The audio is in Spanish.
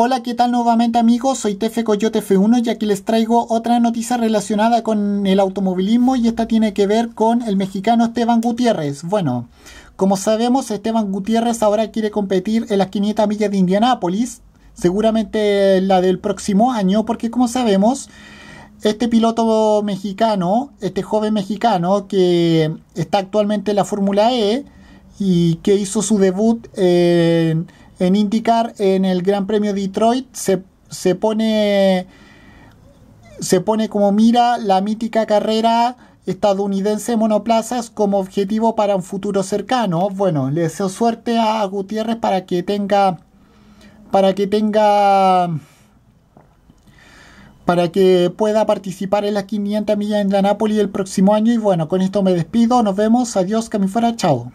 Hola, ¿qué tal nuevamente amigos? Soy Tefe Coyote F1 y aquí les traigo otra noticia relacionada con el automovilismo y esta tiene que ver con el mexicano Esteban Gutiérrez. Bueno, como sabemos, Esteban Gutiérrez ahora quiere competir en las 500 millas de Indianápolis, seguramente la del próximo año, porque como sabemos, este piloto mexicano, este joven mexicano que está actualmente en la Fórmula E y que hizo su debut en en IndyCar, en el Gran Premio Detroit, se, pone se pone como mira la mítica carrera estadounidense monoplazas como objetivo para un futuro cercano. Bueno, le deseo suerte a Gutiérrez para que tenga para que tenga para que pueda participar en las 500 millas en Napoli el próximo año y bueno, con esto me despido, nos vemos, adiós, que me fuera, chao.